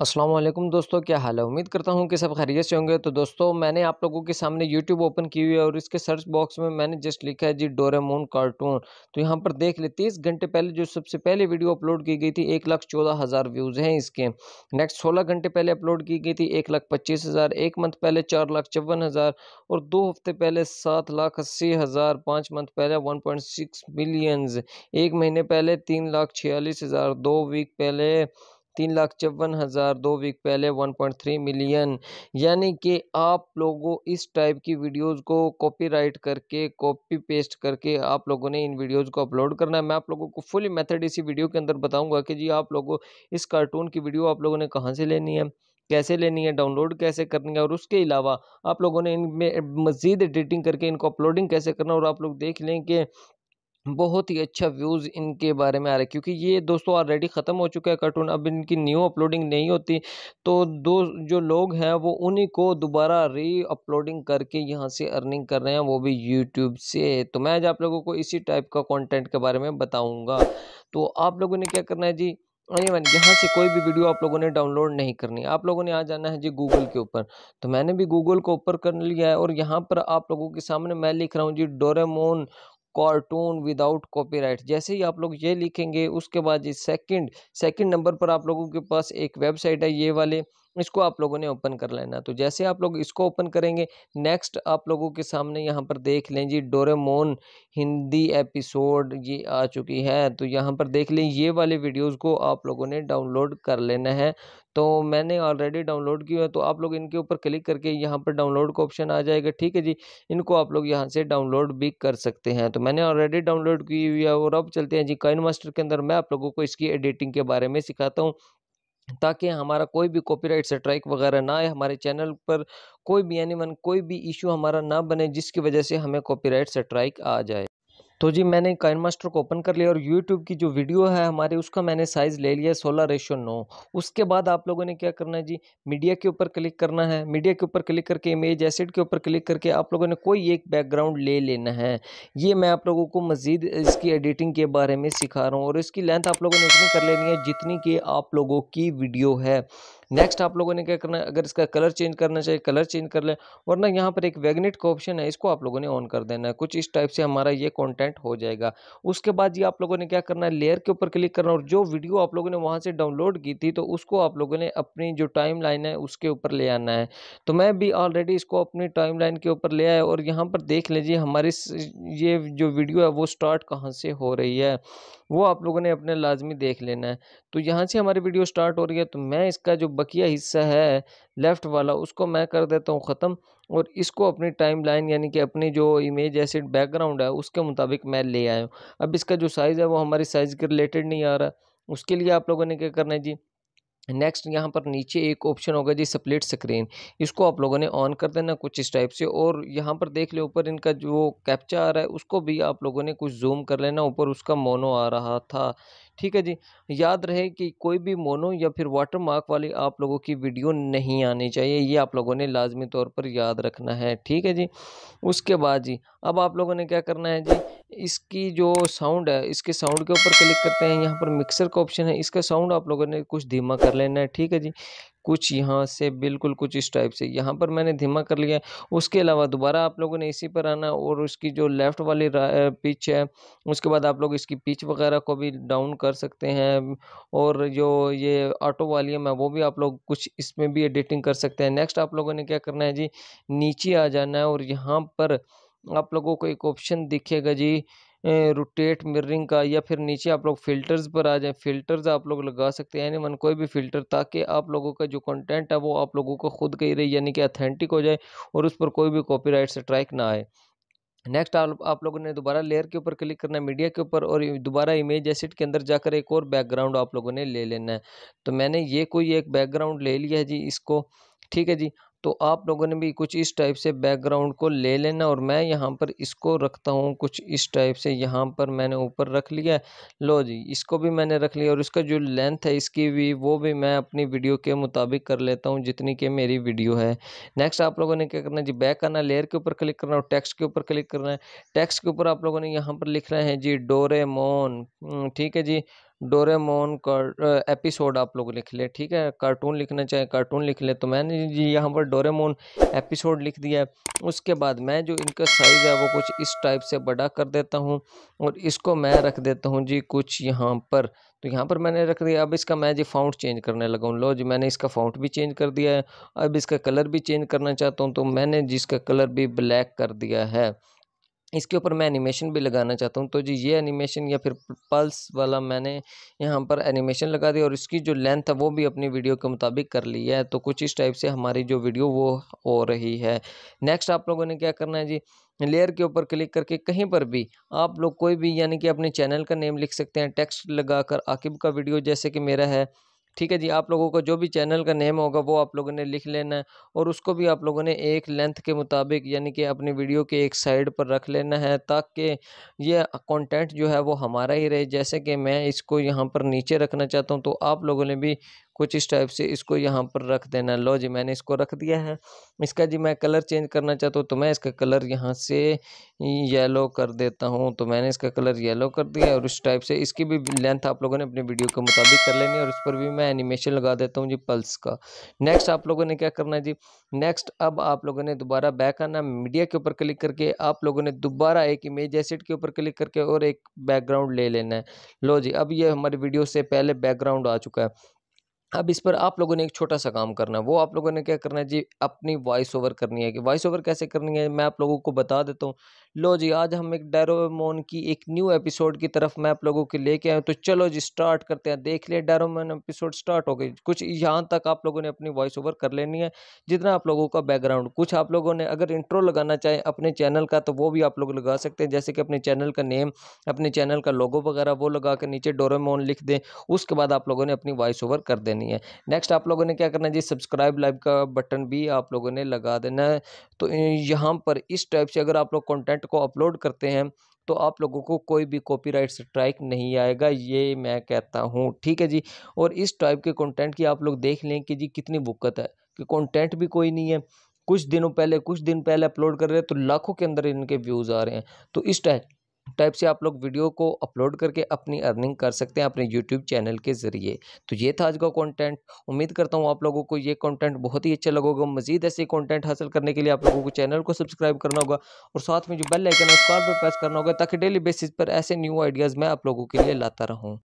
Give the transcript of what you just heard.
असलम दोस्तों क्या हाल है उम्मीद करता हूँ कि सब खैरियत से होंगे तो दोस्तों मैंने आप लोगों के सामने यूट्यूब ओपन की हुई है और इसके सर्च बॉक्स में मैंने जस्ट लिखा है जी डोरेमोन कार्टून तो यहाँ पर देख ले तीस घंटे पहले जो सबसे पहले वीडियो अपलोड की गई थी एक लाख चौदह हज़ार व्यूज़ हैं इसके नेक्स्ट सोलह घंटे पहले अपलोड की गई थी एक लाख पच्चीस हज़ार एक मंथ पहले चार लाख चौवन हज़ार और दो हफ्ते पहले सात लाख अस्सी हज़ार पाँच मंथ पहले वन पॉइंट सिक्स मिलियंस एक महीने पहले तीन लाख छियालीस हज़ार दो वीक पहले तीन लाख चौवन हज़ार दो वीक पहले वन पॉइंट थ्री मिलियन यानी कि आप लोगों इस टाइप की वीडियोस को कॉपीराइट करके कॉपी पेस्ट करके आप लोगों ने इन वीडियोस को अपलोड करना है मैं आप लोगों को फुल मेथड इसी वीडियो के अंदर बताऊंगा कि जी आप लोगों इस कार्टून की वीडियो आप लोगों ने कहाँ से लेनी है कैसे लेनी है डाउनलोड कैसे करनी है और उसके अलावा आप लोगों ने इनमें मज़ीद एडिटिंग करके इनको अपलोडिंग कैसे करना और आप लोग देख लें कि बहुत ही अच्छा व्यूज़ इनके बारे में आ रहा है क्योंकि ये दोस्तों ऑलरेडी ख़त्म हो चुका है कार्टून अब इनकी न्यू अपलोडिंग नहीं होती तो दो जो लोग हैं वो उन्हीं को दोबारा री अपलोडिंग करके यहाँ से अर्निंग कर रहे हैं वो भी यूट्यूब से तो मैं आज आप लोगों को इसी टाइप का कॉन्टेंट के बारे में बताऊँगा तो आप लोगों ने क्या करना है जी मैंने यहाँ से कोई भी वीडियो आप लोगों ने डाउनलोड नहीं करनी आप लोगों ने आ जाना है जी गूगल के ऊपर तो मैंने भी गूगल को ऊपर कर लिया है और यहाँ पर आप लोगों के सामने मैं लिख रहा हूँ जी डोरेमोन कार्टून विदाउट कॉपीराइट जैसे ही आप लोग ये लिखेंगे उसके बाद ये सेकंड सेकंड नंबर पर आप लोगों के पास एक वेबसाइट है ये वाले इसको आप लोगों ने ओपन कर लेना तो जैसे आप लोग इसको ओपन करेंगे नेक्स्ट आप लोगों के सामने यहाँ पर देख लें जी डोरेमोन हिंदी एपिसोड ये आ चुकी है तो यहाँ पर देख लें ये वाले वीडियोस को आप लोगों ने डाउनलोड कर लेना है तो मैंने ऑलरेडी डाउनलोड किया है तो आप लोग इनके ऊपर क्लिक करके यहाँ पर डाउनलोड का ऑप्शन आ जाएगा ठीक है जी इनको आप लोग यहाँ से डाउनलोड भी कर सकते हैं तो मैंने ऑलरेडी डाउनलोड की हुई है और अब चलते हैं जी काइन मास्टर के अंदर मैं आप लोगों को इसकी एडिटिंग के बारे में सिखाता हूँ ताकि हमारा कोई भी कॉपीराइट स्ट्राइक वगैरह ना आए हमारे चैनल पर कोई भी एनीवन कोई भी इशू हमारा ना बने जिसकी वजह से हमें कॉपीराइट स्ट्राइक आ जाए तो जी मैंने काइन मास्टर को ओपन कर लिया और यूट्यूब की जो वीडियो है हमारे उसका मैंने साइज़ ले लिया सोलह रेशो नौ उसके बाद आप लोगों ने क्या करना है जी मीडिया के ऊपर क्लिक करना है मीडिया के ऊपर क्लिक करके इमेज एसिड के ऊपर क्लिक करके आप लोगों ने कोई एक बैकग्राउंड ले लेना है ये मैं आप लोगों को मज़ीद इसकी एडिटिंग के बारे में सिखा रहा हूँ और इसकी लेंथ आप लोगों ने उतनी कर लेनी है जितनी कि आप लोगों की वीडियो है नेक्स्ट आप लोगों ने क्या करना है अगर इसका कलर चेंज करना चाहिए कलर चेंज कर लें वरना यहाँ पर एक वैगनेट का ऑप्शन है इसको आप लोगों ने ऑन कर देना है कुछ इस टाइप से हमारा ये कॉन्टेंट हो जाएगा उसके बाद ये आप लोगों ने क्या करना है लेयर के ऊपर क्लिक करना और जो वीडियो आप लोगों ने वहाँ से डाउनलोड की थी तो उसको आप लोगों ने अपनी जो टाइम लाइन है उसके ऊपर ले आना है तो मैं भी ऑलरेडी इसको अपनी टाइम लाइन के ऊपर ले आया और यहाँ पर देख लीजिए हमारी ये जो वीडियो है वो स्टार्ट कहाँ से हो रही है वो आप लोगों ने अपने लाजमी देख लेना है तो यहाँ से हमारी वीडियो स्टार्ट हो रही है तो मैं इसका जो बकिया हिस्सा है लेफ़्ट वाला उसको मैं कर देता हूँ ख़त्म और इसको अपनी टाइम लाइन यानी कि अपनी जो इमेज एसिड बैकग्राउंड है उसके मुताबिक मैं ले आया हूँ अब इसका जो साइज़ है वो हमारी साइज़ के रिलेटेड नहीं आ रहा उसके लिए आप लोगों ने क्या करना है जी नेक्स्ट यहाँ पर नीचे एक ऑप्शन होगा जी स्प्लिट स्क्रीन इसको आप लोगों ने ऑन कर देना कुछ इस टाइप से और यहाँ पर देख ले ऊपर इनका जो कैप्चा आ रहा है उसको भी आप लोगों ने कुछ जूम कर लेना ऊपर उसका मोनो आ रहा था ठीक है जी याद रहे कि कोई भी मोनो या फिर वाटर मार्क वाली आप लोगों की वीडियो नहीं आनी चाहिए ये आप लोगों ने लाजमी तौर पर याद रखना है ठीक है जी उसके बाद जी अब आप लोगों ने क्या करना है जी इसकी जो साउंड है इसके साउंड के ऊपर क्लिक करते हैं यहाँ पर मिक्सर का ऑप्शन है इसका साउंड आप लोगों ने कुछ धीमा कर लेना है ठीक है जी कुछ यहाँ से बिल्कुल कुछ इस टाइप से यहाँ पर मैंने धीमा कर लिया उसके अलावा दोबारा आप लोगों ने इसी पर आना और उसकी जो लेफ़्ट वाली पिच है उसके बाद आप लोग इसकी पिच वगैरह को भी डाउन कर सकते हैं और जो ये ऑटो वाली है वो भी आप लोग कुछ इसमें भी एडिटिंग कर सकते हैं नेक्स्ट आप लोगों ने क्या करना है जी नीचे आ जाना है और यहाँ पर आप लोगों को एक ऑप्शन दिखेगा जी रोटेट मिररिंग का या फिर नीचे आप लोग फ़िल्टर्स पर आ जाए फ़िल्टर्स आप लोग लगा सकते हैं यानी मन कोई भी फ़िल्टर ताकि आप लोगों का जो कंटेंट है वो आप लोगों को खुद कही रही रहे यानी कि अथेंटिक हो जाए और उस पर कोई भी कॉपीराइट स्ट्राइक ना आए नेक्स्ट आप, आप लोगों ने दोबारा लेयर के ऊपर क्लिक करना है मीडिया के ऊपर और दोबारा इमेज एसिड के अंदर जाकर एक और बैकग्राउंड आप लोगों ने ले लेना है तो मैंने ये कोई एक बैकग्राउंड ले लिया है जी इसको ठीक है जी तो आप लोगों ने भी कुछ इस टाइप से बैकग्राउंड को ले लेना और मैं यहाँ पर इसको रखता हूँ कुछ इस टाइप से यहाँ पर मैंने ऊपर रख लिया है लो जी इसको भी मैंने रख लिया और इसका जो लेंथ है इसकी भी वो भी मैं अपनी वीडियो के मुताबिक कर लेता हूँ जितनी कि मेरी वीडियो है नेक्स्ट आप लोगों ने क्या करना है जी बैक आना लेयर के ऊपर क्लिक करना और टैक्स के ऊपर क्लिक करना है टैक्स के ऊपर आप लोगों ने यहाँ पर लिखना है जी डोरे हम्म, ठीक है जी डोरेमोन कर एपिसोड आप लोग लिख ले ठीक है कार्टून लिखना चाहे कार्टून लिख ले तो मैंने जी यहाँ पर डोरेमोन एपिसोड लिख दिया है उसके बाद मैं जो इनका साइज़ है वो कुछ इस टाइप से बड़ा कर देता हूँ और इसको मैं रख देता हूँ जी कुछ यहाँ पर तो यहाँ पर मैंने रख दिया अब इसका मैं जी फ़ाउंट चेंज करने लगा हूँ लो जी मैंने इसका फ़ाउंट भी चेंज कर दिया है अब इसका कलर भी चेंज करना चाहता हूँ तो मैंने जिसका कलर भी ब्लैक कर दिया है इसके ऊपर मैं एनिमेशन भी लगाना चाहता हूँ तो जी ये एनिमेशन या फिर पल्स वाला मैंने यहाँ पर एनिमेशन लगा दिया और इसकी जो लेंथ है वो भी अपनी वीडियो के मुताबिक कर ली है तो कुछ इस टाइप से हमारी जो वीडियो वो हो रही है नेक्स्ट आप लोगों ने क्या करना है जी लेयर के ऊपर क्लिक करके कहीं पर भी आप लोग कोई भी यानी कि अपने चैनल का नेम लिख सकते हैं टेक्स्ट लगा कर आकिब का वीडियो जैसे कि मेरा है ठीक है जी आप लोगों को जो भी चैनल का नेम होगा वो आप लोगों ने लिख लेना है और उसको भी आप लोगों ने एक लेंथ के मुताबिक यानी कि अपनी वीडियो के एक साइड पर रख लेना है ताकि ये कंटेंट जो है वो हमारा ही रहे जैसे कि मैं इसको यहाँ पर नीचे रखना चाहता हूँ तो आप लोगों ने भी कुछ इस टाइप से इसको यहाँ पर रख देना लो जी मैंने इसको रख दिया है इसका जी मैं कलर चेंज करना चाहता हूँ तो मैं इसका कलर यहाँ से येलो कर देता हूँ तो मैंने इसका कलर येलो कर दिया और उस टाइप से इसकी भी लेंथ आप लोगों ने अपने वीडियो के मुताबिक कर लेनी है और इस पर भी मैं एनिमेशन लगा देता हूँ जी पल्स का नेक्स्ट आप लोगों ने क्या करना है जी नेक्स्ट अब आप लोगों ने दोबारा बैक आना मीडिया के ऊपर क्लिक करके आप लोगों ने दोबारा एक इमेज एसेट के ऊपर क्लिक करके और एक बैकग्राउंड ले लेना है लो जी अब ये हमारी वीडियो से पहले बैकग्राउंड आ चुका है अब इस पर आप लोगों ने एक छोटा सा काम करना है वो आप लोगों ने क्या करना है जी अपनी वॉइस ओवर करनी है कि वॉइस ओवर कैसे करनी है मैं आप लोगों को बता देता हूँ लो जी आज हम एक डेरोमोन की एक न्यू एपिसोड की तरफ मैं आप लोगों के लेके आया तो चलो जी स्टार्ट करते हैं देख लें डेरोमोन एपिसोड स्टार्ट हो गई कुछ यहाँ तक आप लोगों ने अपनी वॉइस ओवर कर लेनी है जितना आप लोगों का बैकग्राउंड कुछ आप लोगों ने अगर इंट्रो लगाना चाहें अपने चैनल का तो वो भी आप लोग लगा सकते हैं जैसे कि अपने चैनल का नेम अपने चैनल का लोगो वगैरह वो लगा के नीचे डोरेमोन लिख दें उसके बाद आप लोगों ने अपनी वॉइस ओवर कर देना देनी है नेक्स्ट आप लोगों ने क्या करना है जी सब्सक्राइब लाइव का बटन भी आप लोगों ने लगा देना है तो यहाँ पर इस टाइप से अगर आप लोग कंटेंट को अपलोड करते हैं तो आप लोगों को कोई भी कॉपीराइट स्ट्राइक नहीं आएगा ये मैं कहता हूँ ठीक है जी और इस टाइप के कंटेंट की आप लोग देख लें कि जी कितनी बुक्कत है कि कंटेंट भी कोई नहीं है कुछ दिनों पहले कुछ दिन पहले अपलोड कर रहे हैं तो लाखों के अंदर इनके व्यूज़ आ रहे हैं तो इस टाइप टाइप से आप लोग वीडियो को अपलोड करके अपनी अर्निंग कर सकते हैं अपने यूट्यूब चैनल के ज़रिए तो ये था आज का कंटेंट उम्मीद करता हूँ आप लोगों को ये कंटेंट बहुत ही अच्छा लगेगा मजीद ऐसे कंटेंट हासिल करने के लिए आप लोगों को चैनल को सब्सक्राइब करना होगा और साथ में जो बेल आइकन है उस पर प्रेस करना होगा ताकि डेली बेसिस पर ऐसे न्यू आइडियाज़ मैं आप लोगों के लिए लाता रहूँ